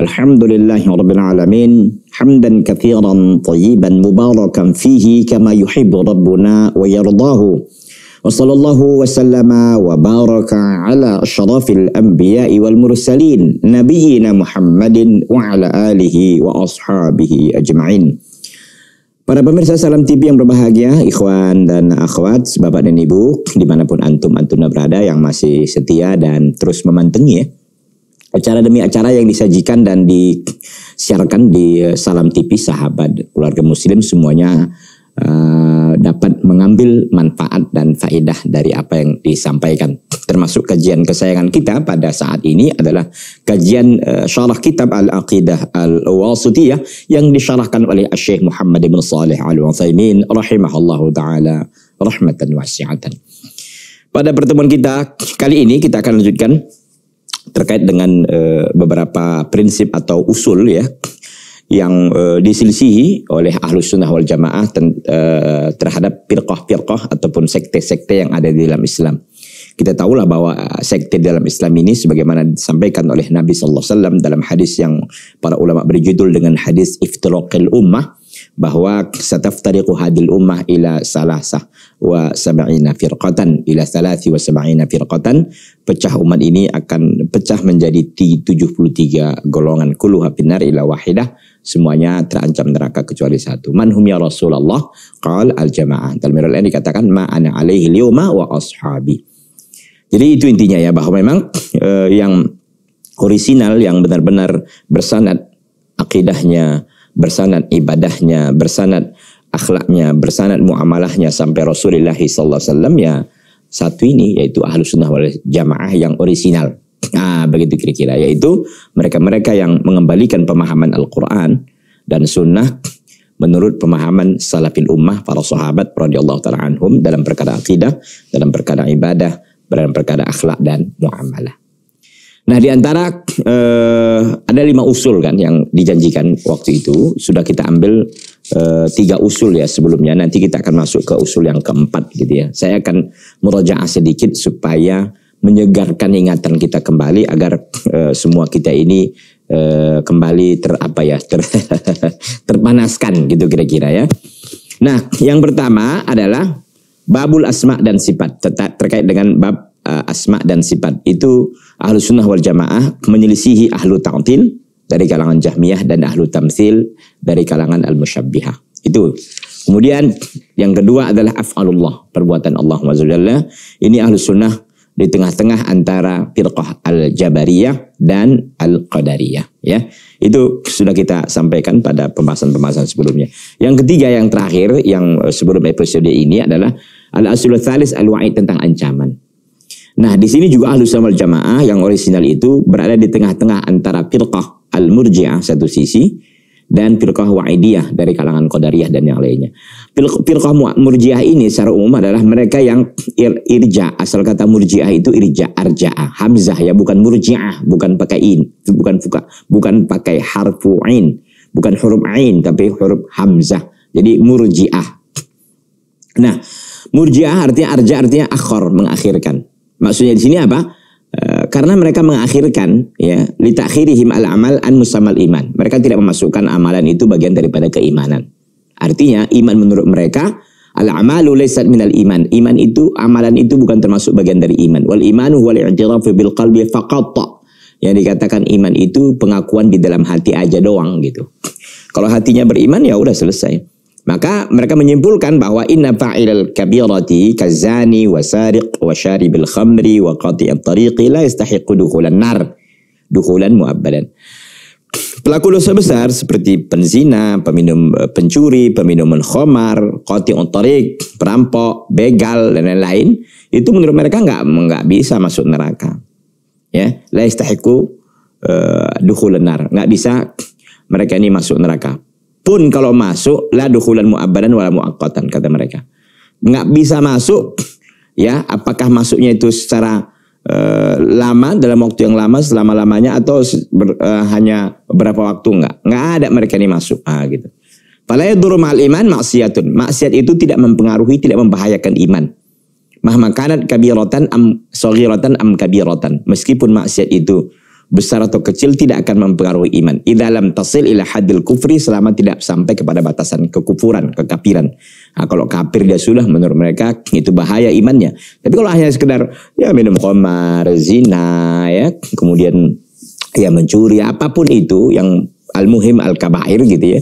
Alhamdulillahirrabbilalamin Hamdan kathiran tayyiban mubarakan fihi kama yuhibu rabbuna wa yardahu Wa sallallahu wa sallama wa baraka ala asyarafil anbiya'i wal mursalin Nabiina Muhammadin Para pemirsa Salam TV yang berbahagia, ikhwan dan akhwat, bapak dan ibu, dimanapun antum-antumnya berada yang masih setia dan terus memantengi ya acara demi acara yang disajikan dan disiarkan di eh, Salam TV sahabat keluarga muslim semuanya uh, dapat mengambil manfaat dan faedah dari apa yang disampaikan termasuk kajian kesayangan kita pada saat ini adalah kajian uh, syarah kitab Al-Aqidah Al-Wasitiyah yang disyarahkan oleh Syekh Muhammad bin Saleh Al-Utsaimin rahimahullahu taala rahmatan wasi'atan. Pada pertemuan kita kali ini kita akan lanjutkan terkait dengan e, beberapa prinsip atau usul ya yang e, diselisihi oleh ahlus sunnah wal jamaah ten, e, terhadap firqah-firqah ataupun sekte-sekte yang ada di dalam Islam. Kita tahulah bahwa sekte dalam Islam ini sebagaimana disampaikan oleh Nabi sallallahu alaihi wasallam dalam hadis yang para ulama berjudul dengan hadis iftiraqil ummah bahwa sataftariqu hadil ummah ila salasah wa sab'ina firqatan ila thalathi wa sab'ina firqatan pecah umat ini akan pecah menjadi 73 golongan kullu habinar ila wahidah semuanya terancam neraka kecuali satu hum ya Rasulullah qal al jamaah dalam Al dikatakan ma ana alaihi liuma wa ashabi jadi itu intinya ya bahwa memang eh, yang orisinal yang benar-benar bersanad akidahnya bersanad ibadahnya bersanad akhlaknya, bersanad muamalahnya sampai Rasulullah SAW ya satu ini yaitu ahlu sunnah wal jamaah yang orisinal. Nah, begitu kira-kira yaitu mereka-mereka yang mengembalikan pemahaman Al-Quran dan sunnah menurut pemahaman salafin ummah para sahabat radhiyallahu taala anhum dalam perkara akidah, dalam perkara ibadah, dalam perkara akhlak dan muamalah. Nah, di antara eh, ada lima usul kan yang dijanjikan waktu itu sudah kita ambil Eh, tiga usul ya sebelumnya. Nanti kita akan masuk ke usul yang keempat gitu ya. Saya akan merojaah sedikit supaya menyegarkan ingatan kita kembali agar e, semua kita ini e, kembali ter apa ya ter, terpanaskan gitu kira-kira ya. Nah, yang pertama adalah babul asma dan sifat terkait dengan bab e, asma dan sifat itu ahlu sunnah wal jamaah menyelisihi ahlu ta'til dari kalangan Jahmiyah dan Ahlu Tamsil dari kalangan Al-Musyabbihah. Itu. Kemudian yang kedua adalah af'alullah, perbuatan Allah Jalla. Ini Ahlu Sunnah di tengah-tengah antara firqah al-jabariyah dan al-qadariyah ya itu sudah kita sampaikan pada pembahasan-pembahasan sebelumnya yang ketiga yang terakhir yang sebelum episode ini adalah al asulul Thalis al wa'id tentang ancaman Nah, di sini juga ahlus wal jamaah yang orisinal itu berada di tengah-tengah antara firqah al-murji'ah satu sisi dan firqah wa'idiyah dari kalangan qadariyah dan yang lainnya. Firqah murji'ah ini secara umum adalah mereka yang ir irja, asal kata murji'ah itu irja arja'ah, hamzah ya bukan murji'ah, bukan pakai in, bukan fuka, bukan pakai harfu in, bukan huruf ain tapi huruf hamzah. Jadi murji'ah. Nah, murji'ah artinya arja artinya akhor mengakhirkan Maksudnya di sini apa? E, karena mereka mengakhirkan ya litakhirihim al amal an musamal iman. Mereka tidak memasukkan amalan itu bagian daripada keimanan. Artinya iman menurut mereka al amalu laysat minal iman. Iman itu amalan itu bukan termasuk bagian dari iman. Wal imanu wal i'tirafu bil qalbi faqat. Yang dikatakan iman itu pengakuan di dalam hati aja doang gitu. Kalau hatinya beriman ya udah selesai. Maka mereka menyimpulkan bahwa inna fa'ilal kabirati kazani wa syaribil khamri wa at tariqi la yastahiqu dukhulan nar dukhulan mu'abbalan Pelaku dosa besar seperti penzina, peminum eh, pencuri, peminum khomar, qati at-tariq, perampok, begal dan lain-lain itu menurut mereka nggak nggak bisa masuk neraka. Ya, la yastahiqu uh, eh, dukhulan nar. Nggak bisa mereka ini masuk neraka pun kalau masuk la dukulan mu'abbadan wala mu'aqqatan kata mereka. Nggak bisa masuk ya apakah masuknya itu secara eh, lama dalam waktu yang lama selama-lamanya atau ber, eh, hanya berapa waktu enggak. Enggak ada mereka ini masuk. Ah gitu. Fala yadur ma'al iman maksiatun. Maksiat itu tidak mempengaruhi, tidak membahayakan iman. Mahmakanat kabiratan am sogirotan am kabiratan. Meskipun maksiat itu besar atau kecil tidak akan mempengaruhi iman. Di dalam tasil ila hadil kufri selama tidak sampai kepada batasan kekufuran, kekapiran. Nah, kalau kafir dia sudah menurut mereka itu bahaya imannya. Tapi kalau hanya sekedar ya minum khamar, zina ya, kemudian ya mencuri apapun itu yang al-muhim al-kabair gitu ya.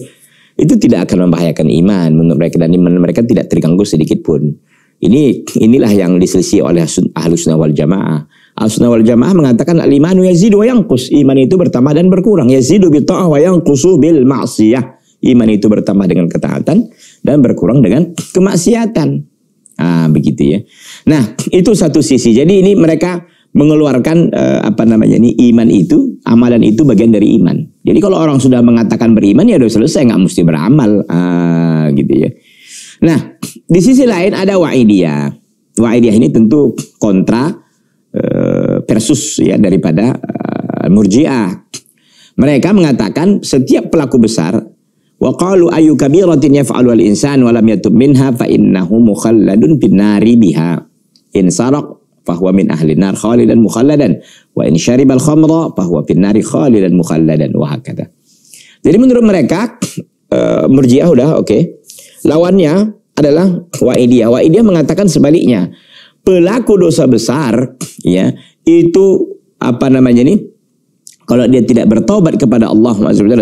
Itu tidak akan membahayakan iman menurut mereka dan iman mereka tidak terganggu sedikit pun. Ini inilah yang diselisih oleh ahlus sunnah wal jamaah Asna wal Jamaah mengatakan al-imanu yazidu wa yanqus. Iman itu bertambah dan berkurang. Yazidu bi ta'ah wa yanqusu bil ma'siyah. Iman itu bertambah dengan ketaatan dan berkurang dengan kemaksiatan. Ah, begitu ya. Nah, itu satu sisi. Jadi ini mereka mengeluarkan eh, apa namanya ini iman itu, amalan itu bagian dari iman. Jadi kalau orang sudah mengatakan beriman ya sudah selesai nggak mesti beramal ah, gitu ya. Nah, di sisi lain ada wa'idiyah. Wa'idiyah ini tentu kontra eh, versus ya daripada uh, Murji'ah. Mereka mengatakan setiap pelaku besar wa qalu ayu kabiratin yaf'alu al insan wa lam yatub minha fa innahu mukhalladun binari biha. In saraq fahuwa min ahli nar khalidan mukhalladan wa in al khamra fahuwa binari khalidan mukhalladan wa hakada. Jadi menurut mereka uh, Murji'ah udah oke. Okay. Lawannya adalah Wa'idiyah. Wa'idiyah mengatakan sebaliknya. Pelaku dosa besar ya itu apa namanya ini Kalau dia tidak bertobat kepada Allah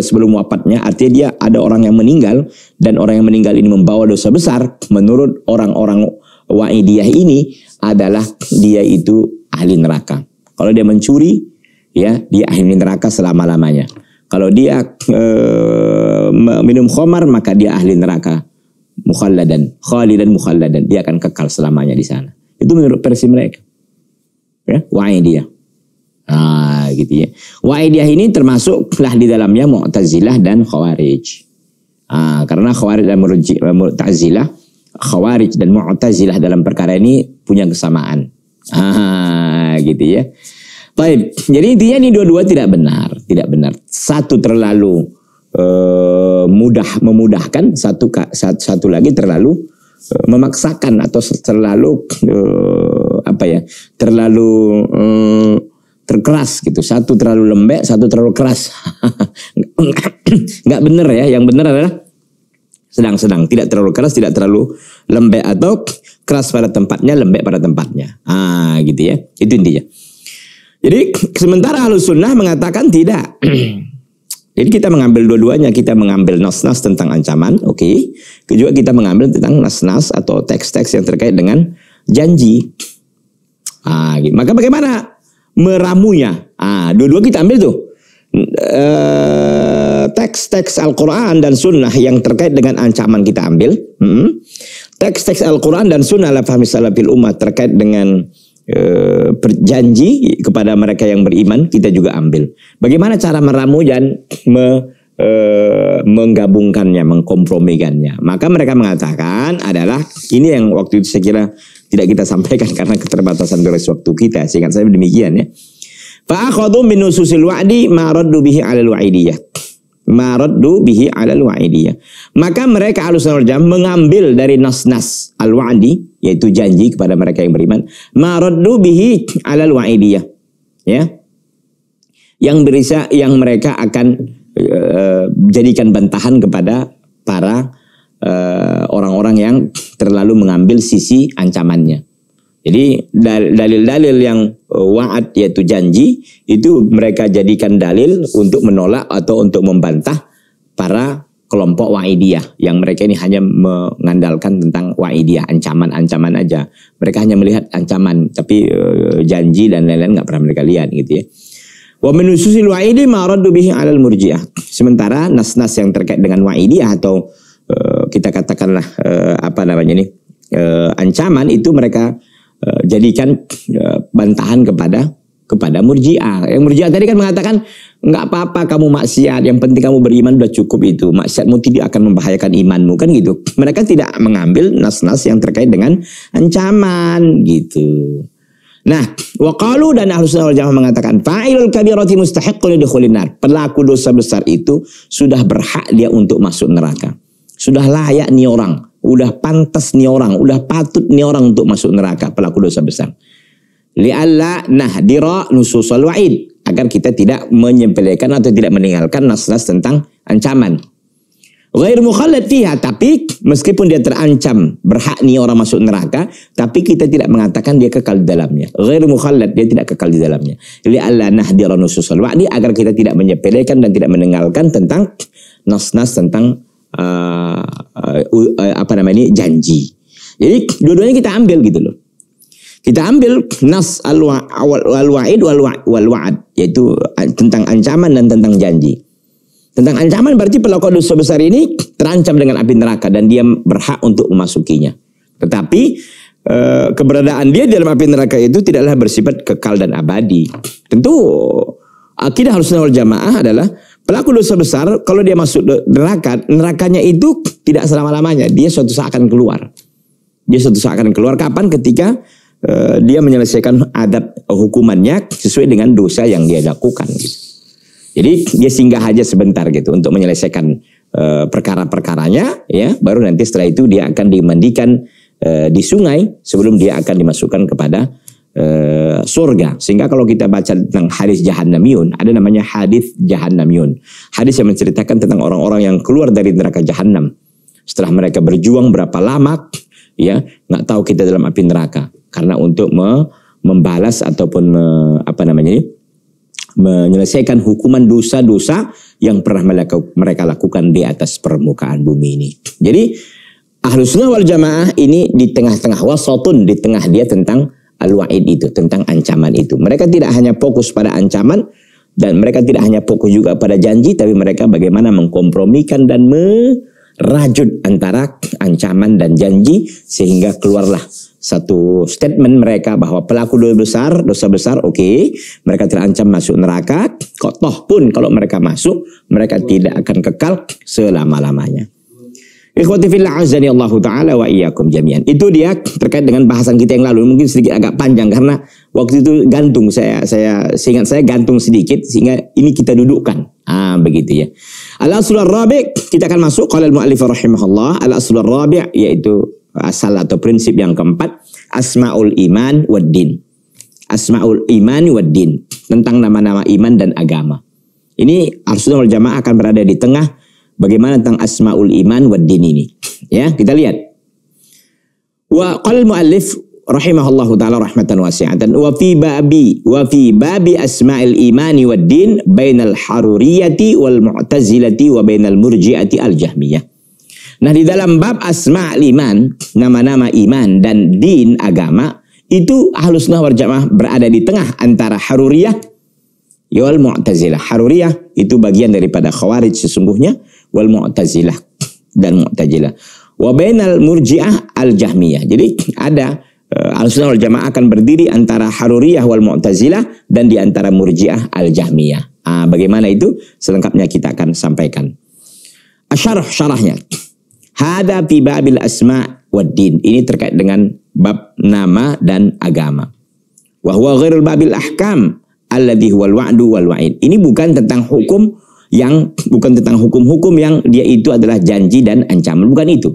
sebelum wafatnya, artinya dia ada orang yang meninggal dan orang yang meninggal ini membawa dosa besar. Menurut orang-orang Wa'idiyah ini adalah dia itu ahli neraka. Kalau dia mencuri, ya dia ahli neraka selama-lamanya. Kalau dia e, minum khamar maka dia ahli neraka mukhalladan, khalidan mukhalladan. Dia akan kekal selamanya di sana. Itu menurut versi mereka ya, wa'idiyah. Ah, gitu ya. Wa'idiyah ini termasuklah di dalamnya Mu'tazilah dan Khawarij. Ah, karena Khawarij dan eh, Mu'tazilah, Khawarij dan Mu'tazilah dalam perkara ini punya kesamaan. Ah, gitu ya. Baik, jadi intinya ini dua-dua tidak benar, tidak benar. Satu terlalu e, mudah memudahkan, satu satu lagi terlalu e, memaksakan atau terlalu e, apa ya terlalu hmm, terkeras gitu satu terlalu lembek satu terlalu keras nggak bener ya yang bener adalah sedang-sedang tidak terlalu keras tidak terlalu lembek atau keras pada tempatnya lembek pada tempatnya ah gitu ya itu intinya jadi sementara halus sunnah mengatakan tidak jadi kita mengambil dua-duanya, kita mengambil nas-nas tentang ancaman, oke. Okay. Juga kita mengambil tentang nas-nas atau teks-teks yang terkait dengan janji lagi. maka bagaimana meramunya? Ah, dua-dua kita ambil tuh eh, teks-teks Al-Quran dan Sunnah yang terkait dengan ancaman kita ambil. Hmm. Teks-teks hmm. Al-Quran dan Sunnah lah fahmi salafil umat terkait dengan berjanji eh, kepada mereka yang beriman kita juga ambil. Bagaimana cara meramu dan me, e, menggabungkannya, mengkompromikannya. Maka mereka mengatakan adalah ini yang waktu itu saya kira tidak kita sampaikan karena keterbatasan durasi waktu kita. sehingga saya demikian ya. akhadhu min nususil wa'di ma raddu bihi 'alal wa'idiyah. Ma raddu bihi 'alal wa'idiyah. Maka mereka alus jam mengambil dari nas-nas al-wa'di yaitu janji kepada mereka yang beriman, ma raddu bihi 'alal wa'idiyah. Ya. Yang berisa yang mereka akan uh, jadikan bantahan kepada para Eh, orang-orang yang terlalu mengambil sisi ancamannya. Jadi dalil-dalil yang eh, waat yaitu janji itu mereka jadikan dalil untuk menolak atau untuk membantah para kelompok wa'idiyah yang mereka ini hanya mengandalkan tentang wa'idiyah ancaman-ancaman aja. Mereka hanya melihat ancaman tapi eh, janji dan lain-lain nggak pernah mereka lihat gitu ya. Wa menususil wa'idi ma'raddu bihi 'alal murji'ah. Sementara nas-nas yang terkait dengan wa'idiyah atau Eh, kita katakanlah eh, apa namanya nih eh, ancaman itu mereka jadikan bantahan kepada kepada Murjia Yang Murjia tadi kan mengatakan nggak apa-apa kamu maksiat, yang penting kamu beriman sudah cukup itu. Maksiatmu tidak akan membahayakan imanmu kan gitu. Mereka tidak mengambil nas-nas yang terkait dengan ancaman gitu. Nah, wakalu dan ahlus sunnah wal jamaah mengatakan fa'ilul kabirati mustahiqqun lidkhulin nar. Pelaku dosa besar itu sudah berhak dia untuk masuk neraka. Sudah layak nih orang, udah pantas nih orang, udah patut nih orang untuk masuk neraka pelaku dosa besar. Li'alla nahdira nususul wa'id. Agar kita tidak menyempelekan atau tidak meninggalkan nas-nas tentang ancaman. Ghair mukhalad fiha. Tapi meskipun dia terancam berhak nih orang masuk neraka. Tapi kita tidak mengatakan dia kekal di dalamnya. Ghair mukhalad. Dia tidak kekal di dalamnya. Li'alla nahdira nususul wa'id. Agar kita tidak menyempelekan dan tidak meninggalkan tentang nas-nas tentang uh, uh, uh, apa namanya janji. Jadi dua-duanya kita ambil gitu loh. Kita ambil nas al waid wal wal yaitu eh, tentang ancaman dan tentang janji. Tentang ancaman berarti pelaku dosa besar ini terancam dengan api neraka dan dia berhak untuk memasukinya. Tetapi keberadaan dia di dalam api neraka itu tidaklah bersifat kekal dan abadi. Tentu akidah harus nawal jamaah adalah Pelaku dosa besar, kalau dia masuk neraka, nerakanya itu tidak selama-lamanya. Dia suatu saat akan keluar. Dia suatu saat akan keluar. Kapan? Ketika uh, dia menyelesaikan adat eh, hukumannya sesuai dengan dosa yang dia lakukan. Gitu. Jadi dia singgah aja sebentar gitu untuk menyelesaikan uh, perkara-perkaranya, ya. Baru nanti setelah itu dia akan dimandikan uh, di sungai sebelum dia akan dimasukkan kepada Eh, surga. Sehingga kalau kita baca tentang hadis jahannamiyun, ada namanya hadis jahannamiyun. Hadis yang menceritakan tentang orang-orang yang keluar dari neraka jahannam. Setelah mereka berjuang berapa lama, ya nggak tahu kita dalam api neraka karena untuk me, membalas ataupun me, apa namanya ini menyelesaikan hukuman dosa-dosa yang pernah mereka, lakukan di atas permukaan bumi ini. Jadi Ahlus Sunnah wal Jamaah ini di tengah-tengah wasatun, di tengah dia tentang al-wa'id itu, tentang ancaman itu. Mereka tidak hanya fokus pada ancaman dan mereka tidak hanya fokus juga pada janji, tapi mereka bagaimana mengkompromikan dan merajut antara ancaman dan janji sehingga keluarlah satu statement mereka bahwa pelaku dosa besar, dosa besar oke, okay, mereka terancam masuk neraka, kok toh pun kalau mereka masuk, mereka tidak akan kekal selama-lamanya. Ikhwati azani Allah taala wa iyyakum jami'an. Itu dia terkait dengan bahasan kita yang lalu mungkin sedikit agak panjang karena waktu itu gantung saya saya seingat saya gantung sedikit sehingga ini kita dudukkan. Ah begitu ya. Al aslur rabi' kita akan masuk qala al muallif rahimahullah al aslur rabi' yaitu asal atau prinsip yang keempat asmaul iman wa din. Asmaul iman wa din tentang nama-nama iman dan agama. Ini harusnya jamaah akan berada di tengah Bagaimana tentang asmaul iman wa din ini? Ya, kita lihat. Wa qal muallif rahimahullahu taala rahmatan wasi'atan wa fi babi wa fi babi asmaul imani wa din bainal haruriyati wal mu'tazilati wa bainal murji'ati al jahmiyah. Nah, di dalam bab asma'ul iman, nama-nama iman dan din agama itu ahlus sunnah wal jamaah berada di tengah antara haruriyah Yol Mu'tazilah. Haruriyah itu bagian daripada Khawarij sesungguhnya wal mu'tazilah dan mu'tazilah. Wa bainal murji'ah al jahmiyah. Jadi ada eh, al-sunnah wal jamaah akan berdiri antara haruriyah wal mu'tazilah dan di antara murji'ah al jahmiyah. Ah, bagaimana itu? Selengkapnya kita akan sampaikan. Asyarah syarahnya. Hada fi babil asma wad din. Ini terkait dengan bab nama dan agama. Wa huwa ghairul babil ahkam alladhi huwal wa'du wal wa'id. Ini bukan tentang hukum yang bukan tentang hukum-hukum yang dia itu adalah janji dan ancaman, bukan itu.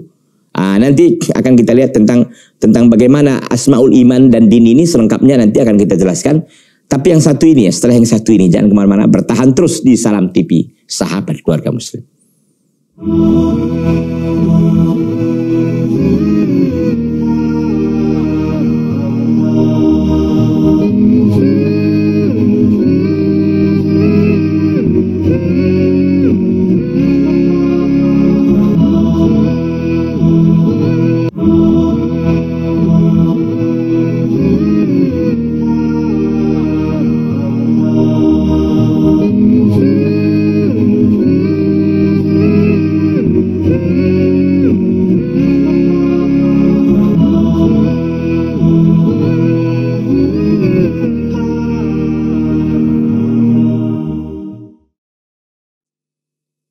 Ah, nanti akan kita lihat tentang tentang bagaimana asmaul iman dan din ini selengkapnya nanti akan kita jelaskan. Tapi yang satu ini ya, setelah yang satu ini jangan kemana-mana, bertahan terus di Salam TV, sahabat keluarga Muslim.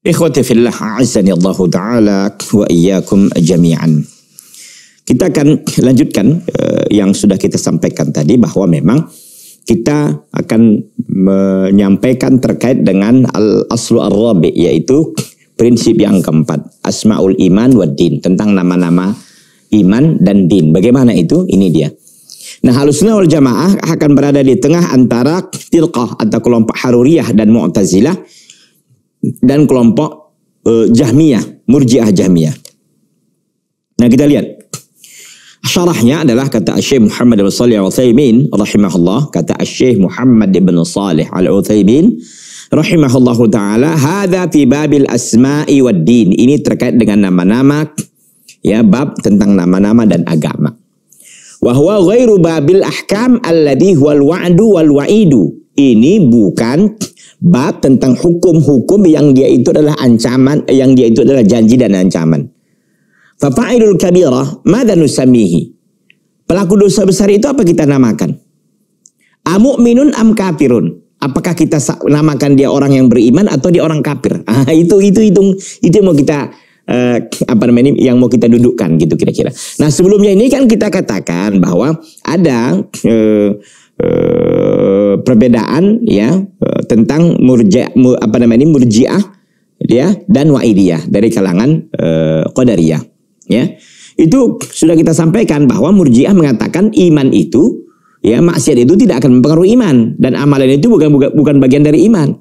Ikhwati fillah a'azani Allah taala wa iyyakum jami'an. Kita akan lanjutkan uh, yang sudah kita sampaikan tadi bahwa memang kita akan menyampaikan terkait dengan al-aslu ar-rabi yaitu prinsip yang keempat, asmaul iman wa din, tentang nama-nama iman dan din. Bagaimana itu? Ini dia. Nah, halusnya wal jamaah akan berada di tengah antara tilqah atau kelompok haruriyah dan mu'tazilah dan kelompok uh, Jahmiyah, Murji'ah Jahmiyah. Nah kita lihat Syarahnya adalah kata Syekh Muhammad bin Salih Al-Utsaimin rahimahullah, kata Syekh Muhammad bin Salih Al-Utsaimin rahimahullah taala, "Hadza fi babil asma'i wad din." Ini terkait dengan nama-nama ya bab tentang nama-nama dan agama. Wa huwa ghairu babil ahkam alladhi al wa'du wal wa'idu. Ini bukan bab tentang hukum-hukum yang dia itu adalah ancaman, eh, yang dia itu adalah janji dan ancaman. Fafa'ilul kabirah, mada nusamihi? Pelaku dosa besar itu apa kita namakan? Amu'minun am kafirun? Apakah kita namakan dia orang yang beriman atau dia orang kafir? Ah, itu itu hitung itu mau kita eh, apa namanya ini yang mau kita dudukkan gitu kira-kira. Nah sebelumnya ini kan kita katakan bahwa ada eh, Eh, perbedaan ya eh, tentang murja apa namanya ini murjiah ya dan wa'idiyah dari kalangan uh, qadariyah ya. Itu sudah kita sampaikan bahwa murjiah mengatakan iman itu ya maksiat itu tidak akan mempengaruhi iman dan amalan itu bukan bukan bagian dari iman.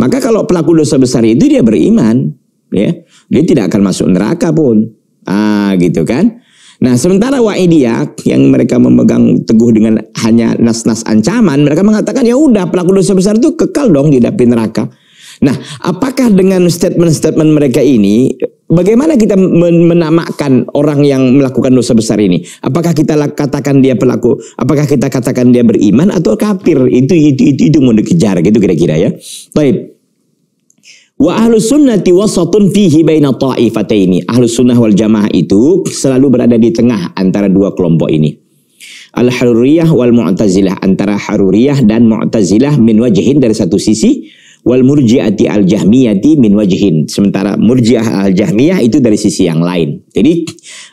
Maka kalau pelaku dosa besar itu dia beriman ya, dia tidak akan masuk neraka pun. Ah gitu kan. Nah, sementara Wa'idiyah yang mereka memegang teguh dengan hanya nas-nas ancaman, mereka mengatakan ya udah pelaku dosa besar itu kekal dong di dapin neraka. Nah, apakah dengan statement-statement mereka ini, bagaimana kita menamakan orang yang melakukan dosa besar ini? Apakah kita katakan dia pelaku? Apakah kita katakan dia beriman atau kafir? Itu itu itu, itu mau dikejar gitu kira-kira ya. Baik. Wa ahlu sunnati wasatun fihi baina ta'ifataini. Ahlu sunnah wal jamaah itu selalu berada di tengah antara dua kelompok ini. Al-Haruriyah wal Mu'tazilah. Antara Haruriyah dan Mu'tazilah min wajihin dari satu sisi wal murji'ati al jahmiyati min wajihin, Sementara murji'ah al jahmiyah itu dari sisi yang lain. Jadi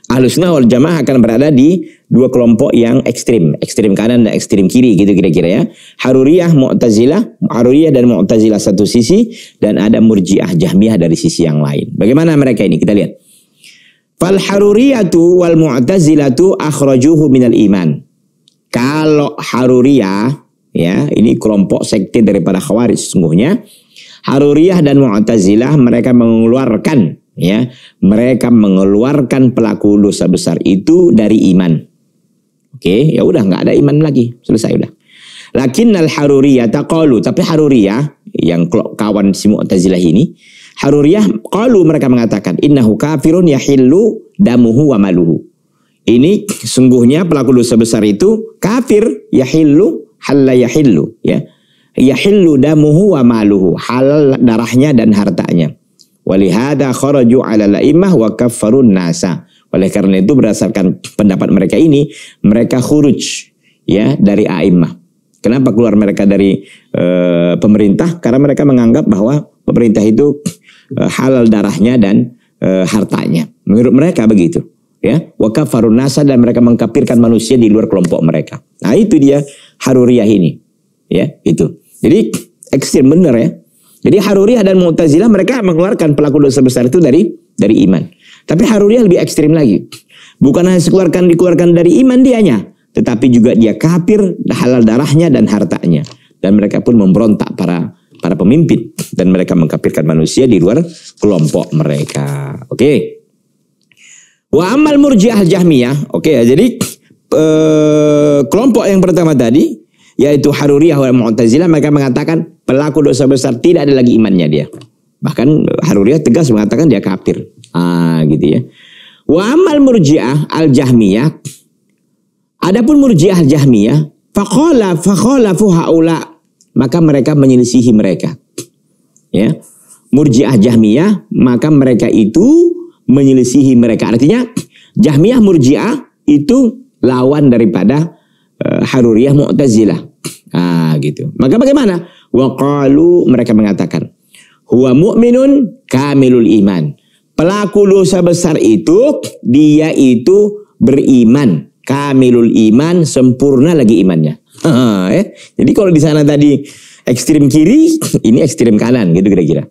alusna wal jamaah akan berada di dua kelompok yang ekstrim. Ekstrim kanan dan ekstrim kiri gitu kira-kira ya. Haruriyah, Mu'tazilah, Haruriyah dan Mu'tazilah satu sisi dan ada murji'ah jahmiyah dari sisi yang lain. Bagaimana mereka ini? Kita lihat. Fal haruriyatu wal mu'tazilatu akhrajuhu minal iman. Kalau haruriyah ya ini kelompok sekte daripada khawarij sungguhnya Haruriyah dan Mu'tazilah mereka mengeluarkan ya mereka mengeluarkan pelaku dosa besar itu dari iman oke okay, ya udah nggak ada iman lagi selesai udah lakin al Haruriyah taqalu tapi Haruriyah yang kawan si Mu'tazilah ini Haruriyah qalu mereka mengatakan innahu kafirun yahillu damuhu wa maluhu ini sungguhnya pelaku dosa besar itu kafir yahillu halla yahillu ya yahillu damuhu wa maluhu halal darahnya dan hartanya walihada kharaju ala laimah wa kaffarun nasa oleh karena itu berdasarkan pendapat mereka ini mereka khuruj ya dari aimah kenapa keluar mereka dari e, pemerintah karena mereka menganggap bahwa pemerintah itu e, halal darahnya dan e, hartanya menurut mereka begitu ya wa kaffarun nasa dan mereka mengkapirkan manusia di luar kelompok mereka nah itu dia Haruriyah ini. Ya, itu. Jadi ekstrim benar ya. Jadi Haruriyah dan Mu'tazilah mereka mengeluarkan pelaku dosa besar itu dari dari iman. Tapi Haruriyah lebih ekstrim lagi. Bukan hanya dikeluarkan dikeluarkan dari iman dianya, tetapi juga dia kafir, halal darahnya dan hartanya. Dan mereka pun memberontak para para pemimpin dan mereka mengkafirkan manusia di luar kelompok mereka. Oke. Okay. Wa amal murji'ah Jahmiyah. Oke, okay, jadi Eh, kelompok yang pertama tadi yaitu Haruriyah wal Mu'tazilah mereka mengatakan pelaku dosa besar tidak ada lagi imannya dia. Bahkan Haruriyah tegas mengatakan dia kafir. Ah gitu ya. Wa amal Murji'ah al-Jahmiyah Adapun Murji'ah al-Jahmiyah faqala faqala fuhaula maka mereka menyelisihi mereka. Ya. Murji'ah Jahmiyah maka mereka itu menyelisihi mereka. Artinya Jahmiyah Murji'ah itu lawan daripada uh, Haruriyah Mu'tazilah. Ah gitu. Maka bagaimana? qalu mereka mengatakan huwa mu'minun kamilul iman. Pelaku dosa besar itu dia itu beriman, kamilul iman, sempurna lagi imannya. Eh, jadi kalau di sana tadi ekstrem kiri, ini ekstrem kanan gitu kira-kira.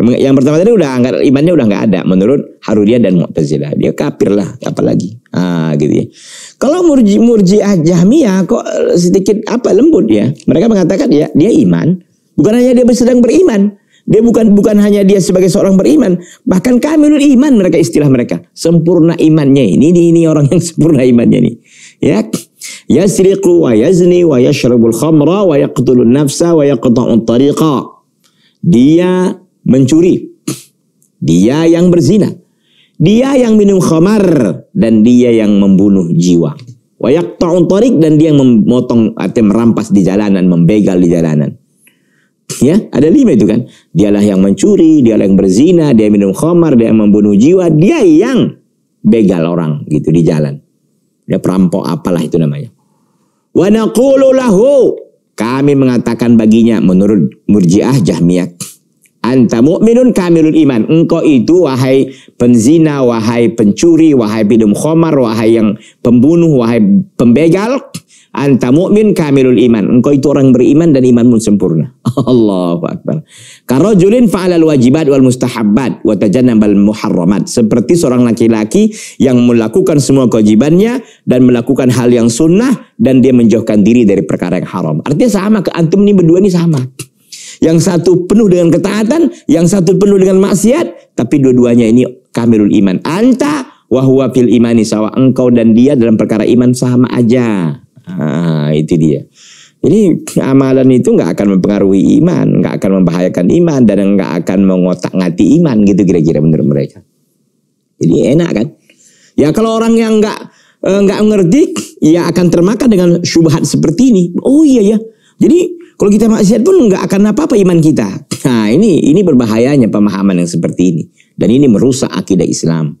Yang pertama tadi udah angkat imannya udah nggak ada menurut Harudia dan Mu'tazilah. Dia kafir lah apalagi. Ah gitu ya. Kalau murji murji Jahmiyah kok eh, sedikit apa lembut ya. Mereka mengatakan ya dia iman, bukan hanya dia sedang beriman. Dia bukan bukan hanya dia sebagai seorang beriman, bahkan kamilul iman mereka istilah mereka. Sempurna imannya ini ini, ini orang yang sempurna imannya ini. Ya. ya Yasriqu wa yazni wa yashrabul khamra wa yaqtulun nafsa wa yaqta'un tariqa. Dia mencuri, dia yang berzina, dia yang minum khamar dan dia yang membunuh jiwa. Wayak taun tarik dan dia yang memotong atau merampas di jalanan, membegal di jalanan. Ya, ada lima itu kan. Dialah yang mencuri, dialah yang berzina, dia minum khamar, dia yang membunuh jiwa, dia yang begal orang gitu di jalan. Dia perampok apalah itu namanya. Wa naqulu lahu kami mengatakan baginya menurut Murji'ah Jahmiyah Anta mu'minun kamilul iman. Engkau itu wahai penzina, wahai pencuri, wahai bidum khomar, wahai yang pembunuh, wahai pembegal. Anta mu'min kamilul iman. Engkau itu orang beriman dan imanmu sempurna. Allahu Akbar. Karajulin fa'alal wajibat wal mustahabbat Watajanam bal muharramat. Seperti seorang laki-laki yang melakukan semua kewajibannya dan melakukan hal yang sunnah dan dia menjauhkan diri dari perkara yang haram. Artinya sama, antum ini berdua ini sama. Yang satu penuh dengan ketaatan, yang satu penuh dengan maksiat, tapi dua-duanya ini kamilul iman. Anta wahwa fil imani sawa engkau dan dia dalam perkara iman sama aja. Ah, itu dia. Ini amalan itu nggak akan mempengaruhi iman, nggak akan membahayakan iman, dan nggak akan mengotak ngati iman gitu kira-kira menurut mereka. Jadi enak kan? Ya kalau orang yang nggak eh, nggak e, ngerti, ya akan termakan dengan syubhat seperti ini. Oh iya ya. Jadi kalau kita maksiat pun nggak akan apa-apa iman kita. Nah ini ini berbahayanya pemahaman yang seperti ini. Dan ini merusak akidah Islam.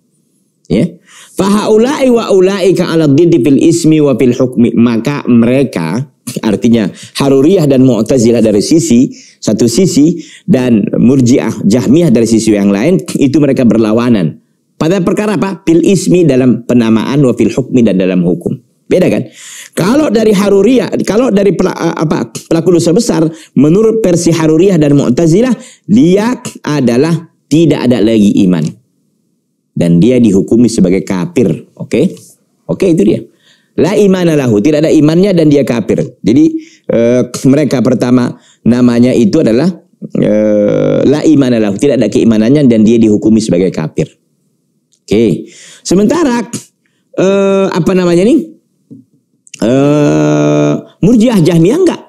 Ya. Fahaulai wa ulai ka aladin di pil ismi wa pil hukmi. Maka mereka artinya Haruriyah dan Mu'tazilah dari sisi satu sisi dan Murji'ah Jahmiyah dari sisi yang lain itu mereka berlawanan pada perkara apa Pil ismi dalam penamaan wa pil hukmi dan dalam hukum beda kan kalau dari Haruriyah, kalau dari apa pelaku dosa besar menurut versi Haruriyah dan Mu'tazilah, dia adalah tidak ada lagi iman. Dan dia dihukumi sebagai kafir, oke? Okay? Oke, okay, itu dia. La imana lahu, tidak ada imannya dan dia kafir. Jadi eh, mereka pertama namanya itu adalah eh, la imana lahu, tidak ada keimanannya dan dia dihukumi sebagai kafir. Oke. Okay. Sementara eh, apa namanya nih? uh, Murjiah Jahmiyah enggak.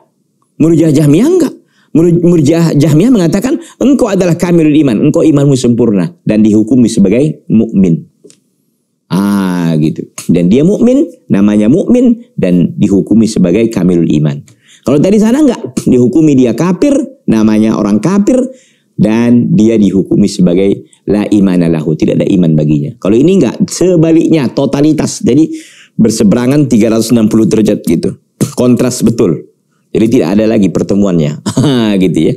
Murjiah Jahmiyah enggak. Murjiah Jahmiyah mengatakan engkau adalah kamilul iman, engkau imanmu sempurna dan dihukumi sebagai mukmin. Ah gitu. Dan dia mukmin, namanya mukmin dan dihukumi sebagai kamilul iman. Kalau tadi sana enggak dihukumi dia kafir, namanya orang kafir dan dia dihukumi sebagai la imana lahu, tidak ada iman baginya. Kalau ini enggak, sebaliknya totalitas. Jadi berseberangan 360 derajat gitu. Kontras betul. Jadi tidak ada lagi pertemuannya. gitu ya.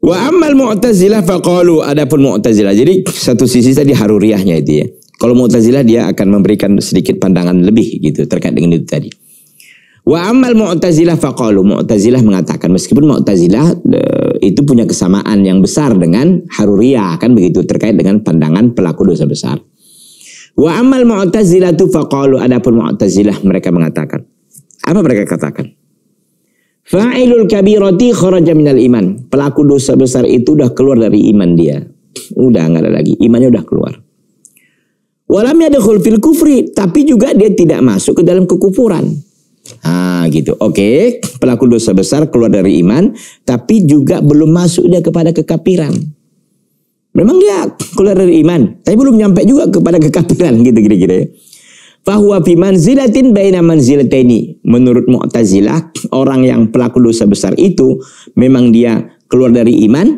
Wa ammal mu'tazilah faqalu adapun mu'tazilah. Jadi satu sisi tadi haruriahnya itu ya. Kalau mu'tazilah dia akan memberikan sedikit pandangan lebih gitu terkait dengan itu tadi. Wa ammal mu'tazilah faqalu mu'tazilah mengatakan meskipun mu'tazilah eh, itu punya kesamaan yang besar dengan haruriah kan begitu terkait dengan pandangan pelaku dosa besar. Wa amal mu'tazilah tu faqalu adapun mu'tazilah mereka mengatakan. Apa mereka katakan? Fa'ilul kabirati kharaja minal iman. Pelaku dosa besar itu udah keluar dari iman dia. Udah nggak ada lagi, imannya udah keluar. Walam yadkhul fil kufri, tapi juga dia tidak masuk ke dalam kekufuran. Ah gitu. Oke, okay. pelaku dosa besar keluar dari iman, tapi juga belum masuk dia kepada kekafiran. Memang dia keluar dari iman, tapi belum nyampe juga kepada kekafiran gitu kira-kira ya. Fahuwa zilatin manzilatin baina manzilataini. Menurut Mu'tazilah, orang yang pelaku dosa besar itu memang dia keluar dari iman,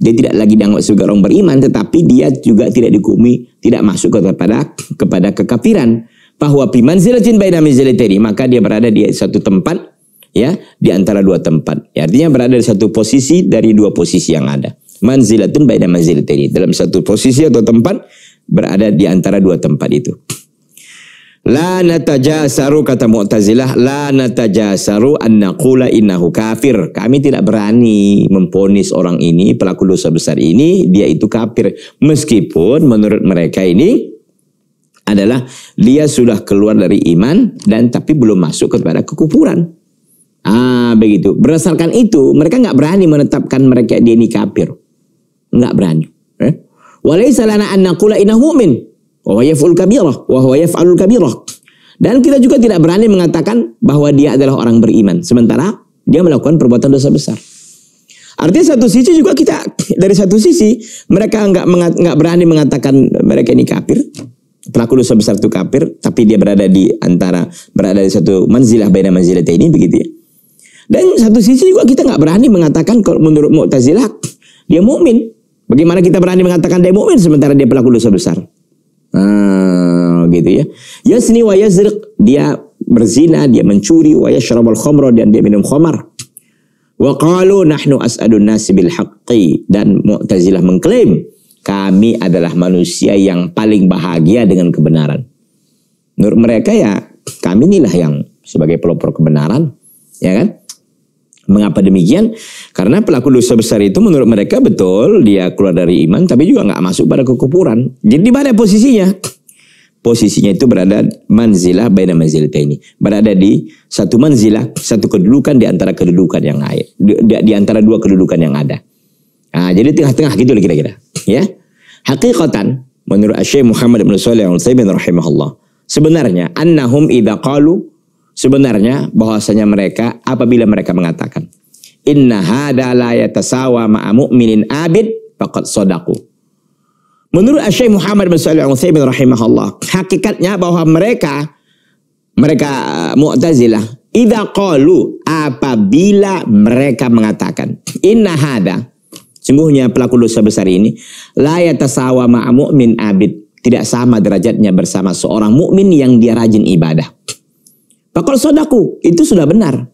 dia tidak lagi dianggap sebagai orang beriman, tetapi dia juga tidak dikumi, tidak masuk kepada kepada kekafiran. Fahuwa fi manzilatin baina manzilataini. Maka dia berada di satu tempat ya, di antara dua tempat. Ya, artinya berada di satu posisi dari dua posisi yang ada manzilatun baina ini dalam satu posisi atau tempat berada di antara dua tempat itu. La natajasaru kata Mu'tazilah la natajasaru an annakula innahu kafir. Kami tidak berani memponis orang ini pelaku dosa besar ini dia itu kafir meskipun menurut mereka ini adalah dia sudah keluar dari iman dan tapi belum masuk kepada kekufuran. Ah begitu. Berdasarkan itu mereka nggak berani menetapkan mereka dia ini kafir. Enggak berani. Ya. Walaysa lana an mu'min wa huwa kabirah wa huwa kabirah. Dan kita juga tidak berani mengatakan bahwa dia adalah orang beriman sementara dia melakukan perbuatan dosa besar. Artinya satu sisi juga kita dari satu sisi mereka enggak enggak berani mengatakan mereka ini kafir pelaku dosa besar itu kafir tapi dia berada di antara berada di satu manzilah baina manzilah ini begitu ya. Dan satu sisi juga kita enggak berani mengatakan kalau menurut Mu'tazilah dia mukmin Bagaimana kita berani mengatakan dia mukmin sementara dia pelaku dosa besar? Hmm, gitu ya. Yasni wa yazriq, dia berzina, dia mencuri, wa yashrabul khamra dan dia minum khamar. Wa qalu nahnu as'adun nas bil haqqi dan Mu'tazilah mengklaim kami adalah manusia yang paling bahagia dengan kebenaran. Menurut mereka ya kami inilah yang sebagai pelopor kebenaran, ya kan? Mengapa demikian? Karena pelaku dosa besar itu menurut mereka betul dia keluar dari iman tapi juga nggak masuk pada kekufuran. Jadi di mana posisinya? Posisinya itu berada manzilah baina manzilah ini. Berada di satu manzilah, satu kedudukan di antara kedudukan yang ada. Di, di antara dua kedudukan yang ada. Nah, jadi tengah-tengah gitu kira-kira. Ya. Hakikatan menurut Syekh Muhammad bin Salih Al-Utsaimin rahimahullah. Sebenarnya annahum nahum qalu sebenarnya bahwasanya mereka apabila mereka mengatakan inna hada la yatasawa ma'a mu'minin abid faqad sadaqu. Menurut Syekh Muhammad bin Shalih Al-Utsaimin rahimahullah, hakikatnya bahwa mereka mereka eh, Mu'tazilah Idza qalu apabila mereka mengatakan inna hada sungguhnya pelaku dosa besar ini la yatasawa ma'a mu'min abid tidak sama derajatnya bersama seorang mukmin yang dia rajin ibadah. Bakal sodaku itu sudah benar.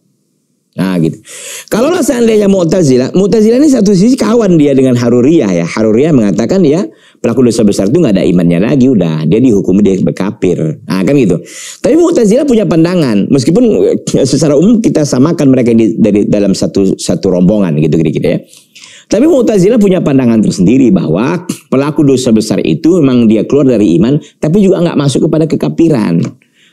Nah gitu. Kalau lah seandainya Mu'tazila, Mu'tazila ini satu sisi kawan dia dengan Haruriyah ya. Haruriyah mengatakan ya pelaku dosa besar itu nggak ada imannya lagi udah. Dia dihukumi dia berkapir Nah kan gitu. Tapi Mu'tazila punya pandangan. Meskipun eh, secara umum kita samakan mereka di, dari dalam satu satu rombongan gitu kira gitu ya. Tapi Mu'tazila punya pandangan tersendiri bahwa pelaku dosa besar itu memang dia keluar dari iman tapi juga nggak masuk kepada kekapiran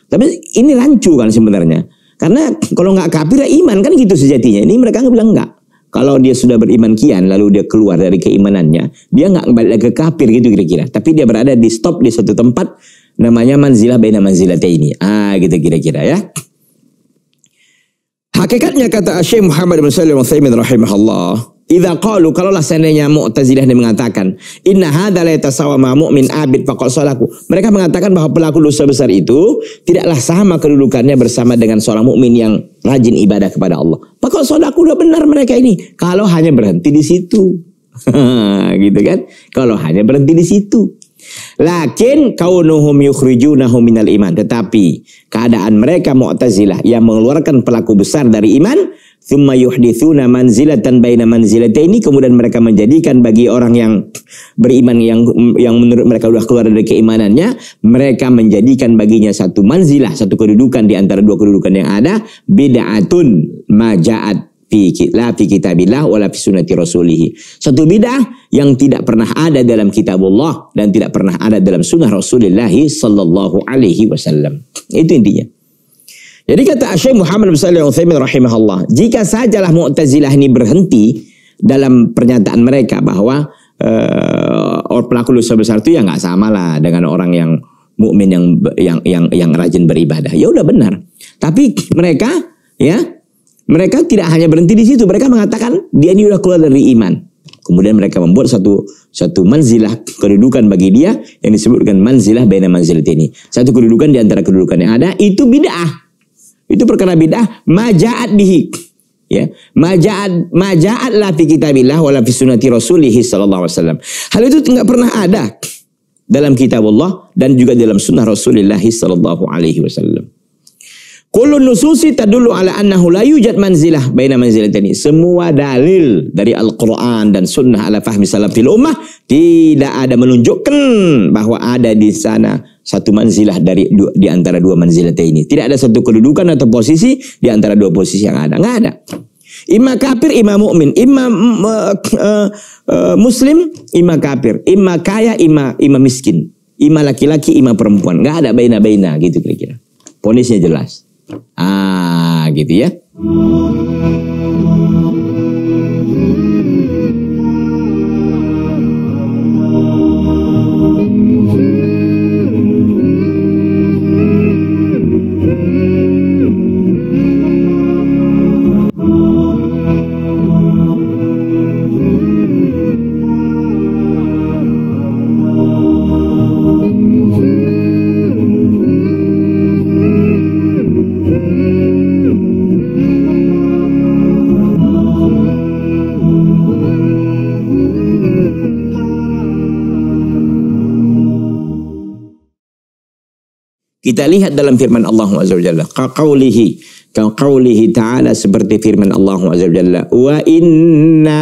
tapi ini rancu kan sebenarnya. Karena kalau nggak kafir ya iman kan gitu sejatinya. Ini mereka nggak bilang nggak. Kalau dia sudah beriman kian lalu dia keluar dari keimanannya, dia nggak kembali lagi ke kafir gitu kira-kira. Tapi dia berada di stop di suatu tempat namanya manzilah baina manzilah ini. Ah gitu kira-kira ya. Hakikatnya kata Syekh Muhammad bin Salim Al-Thaymin rahimahullah, Idza qalu kalaulah seandainya Mu'tazilah ini mengatakan inna hadza la yatasawa ma mu'min abid faqad salaku. Mereka mengatakan bahwa pelaku dosa besar itu tidaklah sama kedudukannya bersama dengan seorang mukmin yang rajin ibadah kepada Allah. Faqad salaku udah benar mereka ini kalau hanya berhenti di situ. gitu kan? Kalau hanya berhenti di situ. Lakin kaunuhum yukhrijunahu minal iman. Tetapi keadaan mereka Mu'tazilah yang mengeluarkan pelaku besar dari iman Thumma yuhdithuna manzilatan baina ini kemudian mereka menjadikan bagi orang yang beriman yang yang menurut mereka sudah keluar dari keimanannya mereka menjadikan baginya satu manzilah satu kedudukan di antara dua kedudukan yang ada bid'atun majaat fi la fi kitabillah wala fi sunnati rasulih satu bidah yang tidak pernah ada dalam kitabullah dan tidak pernah ada dalam sunnah rasulillah sallallahu alaihi wasallam itu intinya jadi kata Syekh Muhammad bin Shalih Utsaimin rahimahullah, jika sajalah Mu'tazilah ini berhenti dalam pernyataan mereka bahwa uh, pelaku dosa besar itu ya nggak sama lah dengan orang yang mukmin yang yang yang yang rajin beribadah. Ya udah benar. Tapi mereka ya mereka tidak hanya berhenti di situ, mereka mengatakan dia ini sudah keluar dari iman. Kemudian mereka membuat satu satu manzilah kedudukan bagi dia yang disebutkan manzilah bina manzilat ini. Satu kedudukan di antara kedudukan yang ada itu bid'ah. Itu perkara bidah majaat bihi. Ya, majaat majaat la fi kitabillah wala fi sunnati rasulih sallallahu alaihi wasallam. Hal itu tidak pernah ada dalam kitab Allah dan juga dalam sunnah Rasulullah sallallahu alaihi wasallam. Kullu nususi tadullu ala annahu la yujad manzilah baina manzilatani. Semua dalil dari Al-Qur'an dan sunnah ala fahmi salafil ummah tidak ada menunjukkan bahwa ada di sana satu manzilah dari dua, di antara dua manzilah ini. Tidak ada satu kedudukan atau posisi di antara dua posisi yang ada. Nggak ada. Ima kafir, ima mukmin, ima uh, eh, uh, eh, eh, muslim, ima kafir, ima kaya, ima ima miskin, ima laki-laki, ima perempuan. Nggak ada baina-baina gitu kira-kira. Ponisnya jelas. Ah, gitu ya. Kita lihat dalam firman Allah Azza wa Jalla. Qawlihi. Qawlihi ta'ala seperti firman Allah Azza wa Jalla. Wa inna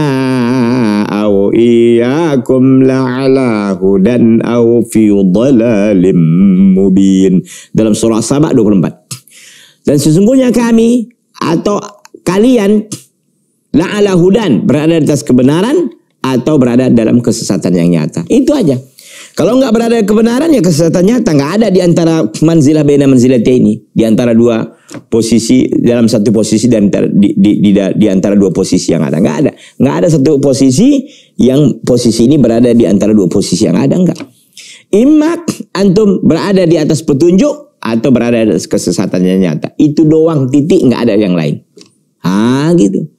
au iyyakum la'ala hudan au fi dhalalim mubin. Dalam surah Sabah 24. Dan sesungguhnya kami atau kalian la'ala hudan berada di atas kebenaran atau berada dalam kesesatan yang nyata. Itu aja. Kalau nggak berada kebenaran ya kesesatan nyata nggak ada di antara manzilah bena t ini di antara dua posisi dalam satu posisi dan di, di, di, di antara dua posisi yang ada nggak ada nggak ada satu posisi yang posisi ini berada di antara dua posisi yang ada nggak imak antum berada di atas petunjuk atau berada di atas kesesatannya nyata itu doang titik nggak ada yang lain ah gitu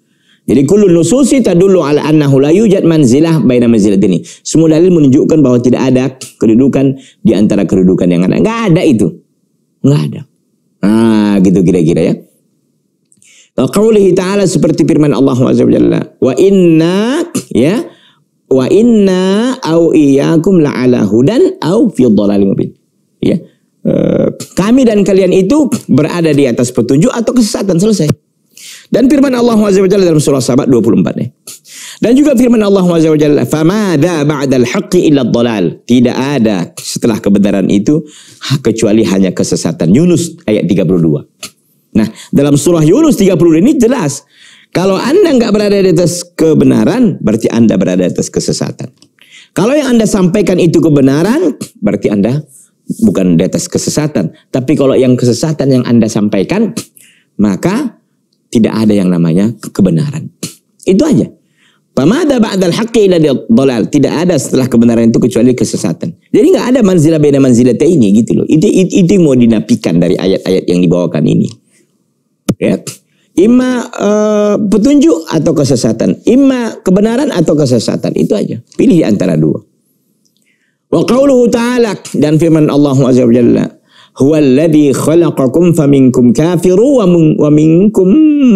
jadi kullu nususi tadullu ala annahu la yujad manzilah baina manzilatini. Semua dalil menunjukkan bahwa tidak ada kedudukan di antara kedudukan yang ada. Enggak ada itu. Enggak ada. Ah, gitu kira-kira ya. Kalau Qaulihi ta'ala seperti firman Allah Subhanahu wa ta'ala, Wa inna ya wa inna au iyyakum la ala hudan au fi dhalalim mubin. Ya. Eh, kami dan kalian itu berada di atas petunjuk atau kesesatan selesai. Dan firman Allah Azza wa Jalla dalam surah Sabat 24 nih. Dan juga firman Allah Azza wa Jalla, "Famada ba'dal haqqi illa dhalal." Tidak ada setelah kebenaran itu kecuali hanya kesesatan. Yunus ayat 32. Nah, dalam surah Yunus 30 ini jelas kalau Anda nggak berada di atas kebenaran, berarti Anda berada di atas kesesatan. Kalau yang Anda sampaikan itu kebenaran, berarti Anda bukan di atas kesesatan. Tapi kalau yang kesesatan yang Anda sampaikan, maka tidak ada yang namanya kebenaran. Itu aja. Pemada ba'dal haqqi ila dolal. Tidak ada setelah kebenaran itu kecuali kesesatan. Jadi nggak ada manzilah beda manzilata ini gitu loh. Itu, itu, itu mau dinapikan dari ayat-ayat yang dibawakan ini. Ya. Ima uh, eh, petunjuk atau kesesatan. Ima kebenaran atau kesesatan. Itu aja. Pilih antara dua. Wa qauluhu ta'ala dan firman Allah Azza Jalla Huwallazi khalaqakum faminkum kafiru wa, wa minkum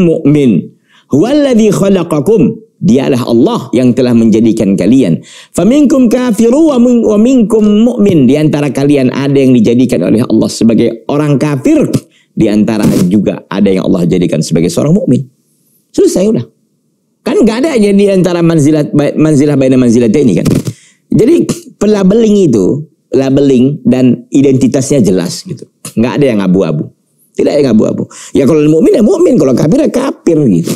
mu'min. Huwallazi khalaqakum. Dialah Allah yang telah menjadikan kalian. Faminkum kafiru wa, min, wa minkum mu'min. Di antara kalian ada yang dijadikan oleh Allah sebagai orang kafir. Di antara juga ada yang Allah jadikan sebagai seorang mukmin. Selesai udah. Kan gak ada aja di antara manzilah manzilah baina manzilah ini kan. Jadi pelabeling itu labeling dan identitasnya jelas gitu. Nggak ada yang abu-abu. Tidak ada yang abu-abu. Ya kalau mukmin ya mukmin, kalau kafir ya kafir gitu.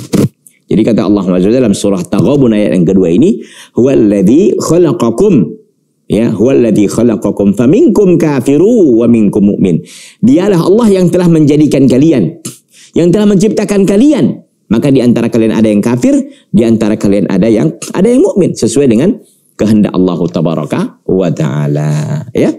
Jadi kata Allah SWT dalam surah Taghabun ayat yang kedua ini, "Huwallazi khalaqakum" Ya, "Huwallazi khalaqakum faminkum kafiru wa minkum mu'min." Dialah Allah yang telah menjadikan kalian, yang telah menciptakan kalian. Maka di antara kalian ada yang kafir, di antara kalian ada yang ada yang mukmin sesuai dengan kehendak Allah tabaraka wa taala ya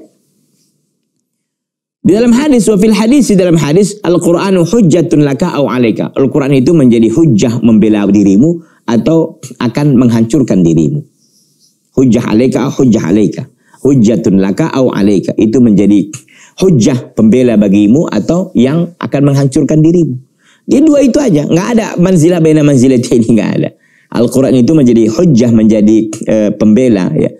di dalam hadis wa fil hadis di dalam hadis Al-Qur'anu hujjatun laka au alaika. Al-Qur'an itu menjadi hujjah membela dirimu atau akan menghancurkan dirimu. Hujjah alaika hujjah alaika. Hujjatun laka au alaika. Itu menjadi hujjah pembela bagimu atau yang akan menghancurkan dirimu. Dia dua itu aja, nggak ada manzilah bena manzilah ini nggak ada. Al-Quran itu menjadi hujah, menjadi e, pembela ya.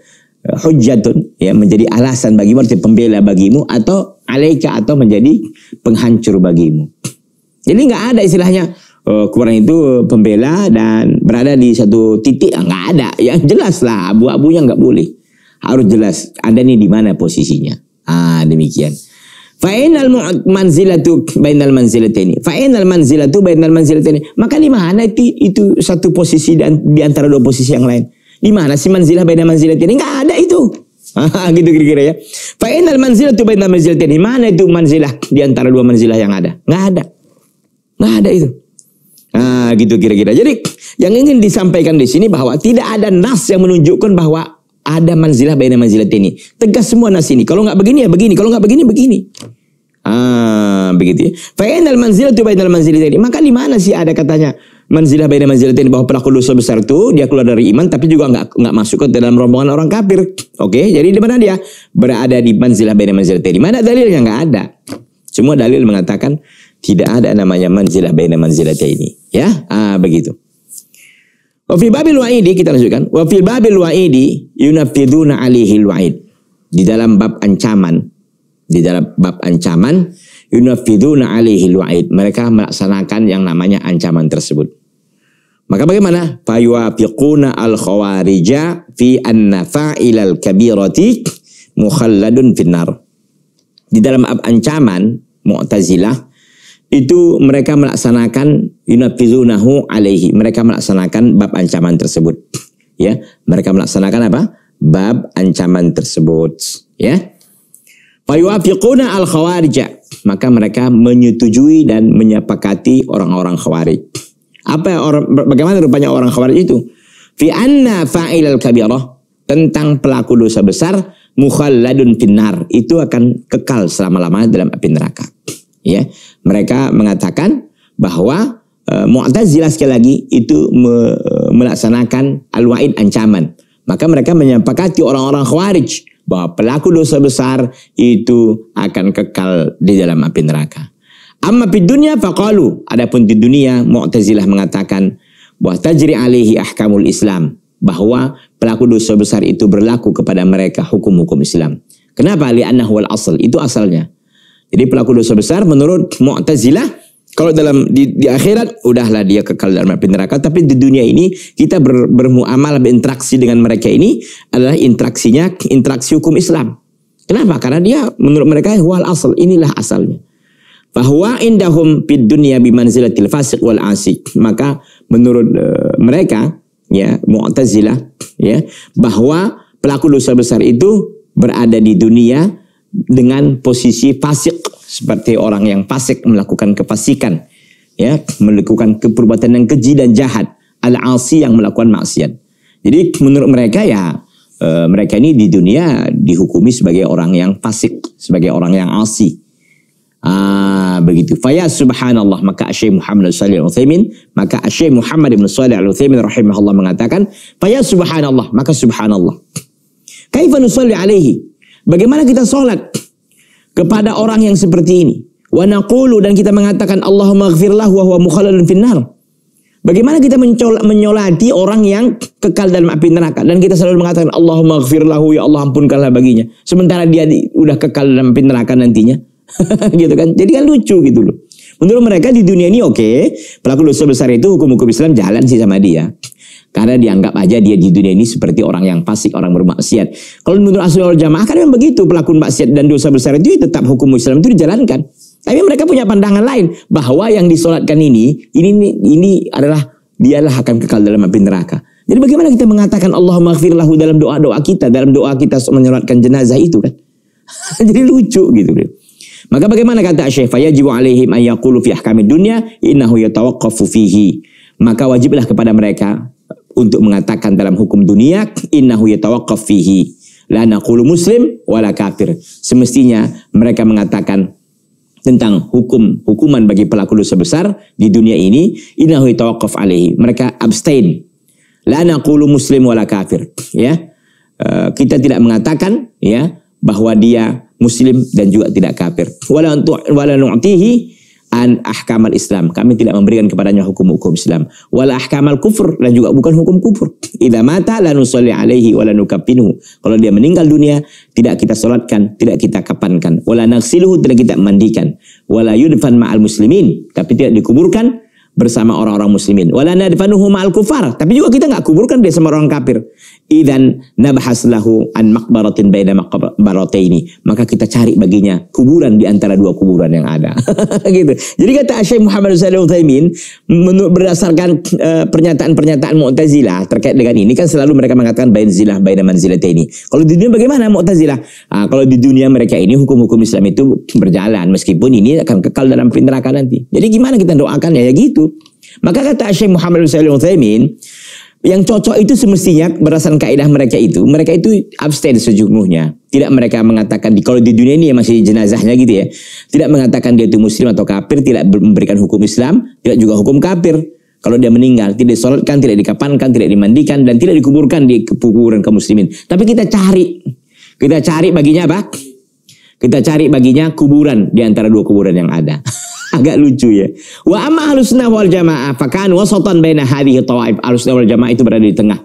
Hujatun, ya menjadi alasan bagimu atau pembela bagimu atau alaika atau menjadi penghancur bagimu. Jadi nggak ada istilahnya eh, Quran itu pembela dan berada di satu titik ya, nggak ada. ya jelas lah abu-abunya nggak boleh. Harus jelas Anda nih di mana posisinya. Ah demikian. Fa'inal manzilatu bainal manzilatini. Fa'inal manzilatu bainal manzilatini. Maka di mana itu, itu satu posisi dan di antara dua posisi yang lain? Di mana sih manzilah bainal ini Enggak ada itu. gitu kira-kira ya. Fa'inal manzilatu bainal ini Mana itu manzilah di antara dua manzilah yang ada? Enggak ada. Enggak ada itu. ah gitu kira-kira. Jadi yang ingin disampaikan di sini bahwa tidak ada nas yang menunjukkan bahwa ada manzilah baina manzilat ini. Tegas semua nas ini. Kalau nggak begini ya begini. Kalau nggak begini begini. Ah, begitu ya. Fa'inal manzilatu manzilah ini. Maka di mana sih ada katanya manzilah manzilah ini bahwa pelaku dosa besar itu dia keluar dari iman tapi juga nggak nggak masuk ke dalam rombongan orang kafir. Oke, okay? jadi di mana dia? Berada di manzilah manzilah ini? Mana dalilnya nggak ada. Semua dalil mengatakan tidak ada namanya manzilah baina ini Ya, ah begitu. Wa fi babil wa'idi kita lanjutkan. Wa fi babil wa'idi yunafiduna alihil wa'id. Di dalam bab ancaman, di dalam bab ancaman yunafiduna alihil wa'id. Mereka melaksanakan yang namanya ancaman tersebut. Maka bagaimana? Fayuafiquna al khawarija fi anna fa'ilal kabirati mukhalladun finnar. Di dalam bab ancaman Mu'tazilah itu mereka melaksanakan yunafizunahu alaihi. Mereka melaksanakan bab ancaman tersebut. Ya, mereka melaksanakan apa? Bab ancaman tersebut. Ya. Fayuafiquna al khawarij Maka mereka menyetujui dan menyepakati orang-orang khawarij. Apa orang bagaimana rupanya orang khawarij itu? Fi anna al kabirah tentang pelaku dosa besar mukhalladun finnar itu akan kekal selama-lamanya dalam api neraka ya mereka mengatakan bahwa e, eh, Mu'tazilah sekali lagi itu me, eh, melaksanakan al-wa'id ancaman maka mereka menyepakati orang-orang khawarij bahwa pelaku dosa besar itu akan kekal di dalam api neraka. Amma fid dunya faqalu adapun di dunia Mu'tazilah mengatakan bahwa tajri alaihi ahkamul Islam bahwa pelaku dosa besar itu berlaku kepada mereka hukum-hukum Islam. Kenapa? Li'annahu wal asal. Itu asalnya. Jadi pelaku dosa besar menurut Mu'tazilah kalau dalam di, di akhirat udahlah dia kekal dalam api neraka tapi di dunia ini kita ber, bermuamalah berinteraksi dengan mereka ini adalah interaksinya interaksi hukum Islam. Kenapa? Karena dia menurut mereka wal asal inilah asalnya. Bahwa indahum fid dunya bimanzilatil fasiq wal asik. Maka menurut uh, mereka ya Mu'tazilah ya bahwa pelaku dosa besar itu berada di dunia dengan posisi fasik seperti orang yang fasik melakukan kefasikan ya melakukan keperbuatan yang keji dan jahat al-asi yang melakukan maksiat. Jadi menurut mereka ya e, mereka ini di dunia dihukumi sebagai orang yang fasik, sebagai orang yang asi. Ah, begitu. Faya subhanallah maka asyai Muhammad sallallahu alaihi wasallam maka asy Muhammad bin sallallahu alaihi rahimahullah mengatakan, "Faya subhanallah maka subhanallah." Kaifa nusalli alaihi? Bagaimana kita sholat kepada orang yang seperti ini? Wa dan kita mengatakan Allahumma ghfirlah wa huwa mukhaladun finnar. Bagaimana kita menyolati orang yang kekal dalam api neraka dan kita selalu mengatakan Allahumma ghfirlahu ya Allah ampunkanlah baginya. Sementara dia di, udah kekal dalam api neraka nantinya. gitu kan. Jadi kan lucu gitu loh. Menurut mereka di dunia ini oke, okay, pelaku dosa besar itu hukum-hukum Islam jalan sih sama dia. Karena dianggap aja dia di dunia ini seperti orang yang fasik, orang bermaksiat. Kalau menurut orang jamaah kan memang begitu pelaku maksiat dan dosa besar itu ya tetap hukum Islam itu dijalankan. Tapi mereka punya pandangan lain bahwa yang disolatkan ini, ini ini adalah dialah akan kekal dalam api neraka. Jadi bagaimana kita mengatakan Allahumma lahu dalam doa-doa kita, dalam doa kita menyolatkan jenazah itu kan? Jadi lucu gitu. Maka bagaimana kata Syekh jiwa alaihim ayyakulu fi ahkamid dunia innahu yatawakafu fihi. Maka wajiblah kepada mereka untuk mengatakan dalam hukum dunia innahu yatawaqqaf fihi la naqulu muslim wala kafir. Semestinya mereka mengatakan tentang hukum hukuman bagi pelaku dosa besar di dunia ini innahu yatawaqqaf alaihi. Mereka abstain. La naqulu muslim wala kafir, ya. Eh, kita tidak mengatakan ya bahwa dia muslim dan juga tidak kafir. Wala untuk wala nu'tihi an ahkamal Islam. Kami tidak memberikan kepadanya hukum-hukum Islam. Wal ahkamal kufur dan juga bukan hukum kufur. Idza mata la nusalli alaihi wa la Kalau dia meninggal dunia, tidak kita solatkan, tidak kita kapankan. Wala naksiluhu tidak kita mandikan. Wala yudfan ma'al muslimin, tapi tidak dikuburkan bersama orang-orang muslimin. Wala nadfanuhu ma'al kufar, tapi juga kita nggak kuburkan dia sama orang kafir. Idan nabhaslahu lahu an makbaratin baina ini Maka kita cari baginya kuburan di antara dua kuburan yang ada. gitu. Jadi kata Syekh Muhammad Shalih Utsaimin menurut berdasarkan eh, pernyataan-pernyataan Mu'tazilah terkait dengan ini kan selalu mereka mengatakan bainzilah baina manzilataini. Kalau di dunia bagaimana Mu'tazilah? Uh, kalau di dunia mereka ini hukum-hukum Islam itu berjalan meskipun ini akan kekal dalam neraka nanti. Jadi gimana kita doakan ya, gitu. Maka kata Syekh Muhammad Shalih Utsaimin yang cocok itu semestinya berdasarkan kaidah mereka itu, mereka itu abstain sejumlahnya. Tidak mereka mengatakan kalau di dunia ini ya masih jenazahnya gitu ya. Tidak mengatakan dia itu muslim atau kafir, tidak memberikan hukum Islam, tidak juga hukum kafir. Kalau dia meninggal, tidak disolatkan, tidak dikapankan, tidak dimandikan, dan tidak dikuburkan di kuburan kaum muslimin. Tapi kita cari, kita cari baginya apa? Kita cari baginya kuburan di antara dua kuburan yang ada. Agak lucu ya. Wa amma ahlus sunnah wal jamaah fakan wasatan baina hadhihi tawaif. Ahlus sunnah wal jamaah itu berada di tengah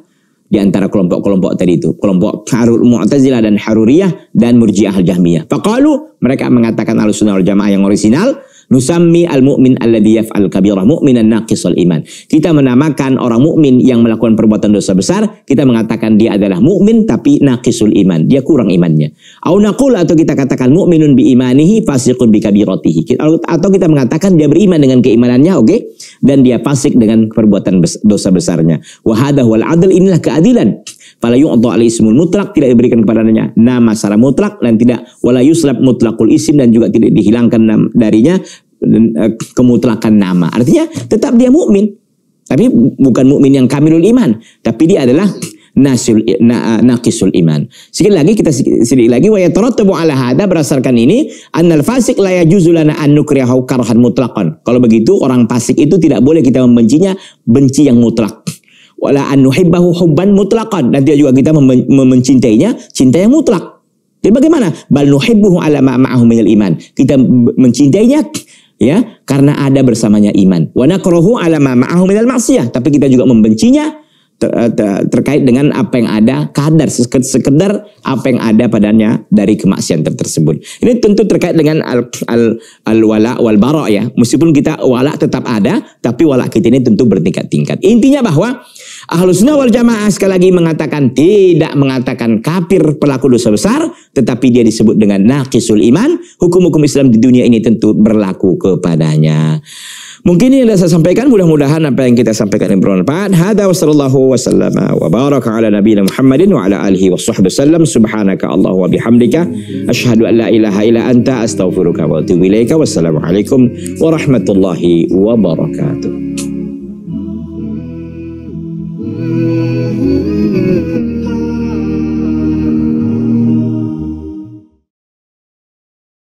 di antara kelompok-kelompok tadi itu, kelompok Harul Mu'tazilah dan Haruriyah dan Murji'ah Al-Jahmiyah. Faqalu mereka mengatakan sunnah wal Jamaah yang orisinal Nusammi al-mu'min alladhi yaf'al kabirah mu'minan naqisal iman. Kita menamakan orang mukmin yang melakukan perbuatan dosa besar, kita mengatakan dia adalah mukmin tapi naqisul iman, dia kurang imannya. Au naqul atau kita katakan mu'minun bi imanihi fasiqun bi kabiratihi. Atau kita mengatakan dia beriman dengan keimanannya, oke? Okay? Dan dia fasik dengan perbuatan dosa besarnya. Wa hadha wal adl inilah keadilan Fala yu'dha alaihi ismul mutlak tidak diberikan kepadanya nama secara mutlak dan tidak wala yuslab mutlakul isim dan juga tidak dihilangkan darinya eh, kemutlakan nama. Artinya tetap dia mukmin. Tapi bukan mukmin yang kamilul iman, tapi dia adalah nasul na, eh, naqisul iman. sekali lagi kita sedikit lagi wa yatarattabu ala hada berdasarkan ini annal fasik la yajuzu lana an nukrihahu karhan mutlaqan. Kalau begitu orang fasik itu tidak boleh kita membencinya benci yang mutlak wala an nuhibbahu hubban mutlaqan dan dia juga kita mem mencintainya cinta yang mutlak. Jadi bagaimana? Bal nuhibbuhu ala ma ma'ahu minal iman. Kita mencintainya ya karena ada bersamanya iman. Wa nakrahu ala ma ma'ahu minal ma'siyah, tapi kita juga membencinya ter ter terkait dengan apa yang ada kadar sekedar apa yang ada padanya dari kemaksiatan ter tersebut. Ini tentu terkait dengan al al, al wala wal bara ya. Meskipun kita wala tetap ada, tapi wala kita ini tentu bertingkat-tingkat. Intinya bahwa Ahlu sunnah wal jamaah sekali lagi mengatakan tidak mengatakan kafir pelaku dosa besar, tetapi dia disebut dengan naqisul iman. Hukum-hukum Islam di dunia ini tentu berlaku kepadanya. Mungkin ini yang saya sampaikan, mudah-mudahan apa yang kita sampaikan ini bermanfaat. Hada wa sallallahu wa sallama wa baraka ala nabi Muhammadin wa ala alihi wa sahbihi sallam. Subhanaka Allah wa bihamdika. Ashadu an la ilaha ila anta astaghfiruka wa atubu ilaika. Wassalamualaikum warahmatullahi wabarakatuh.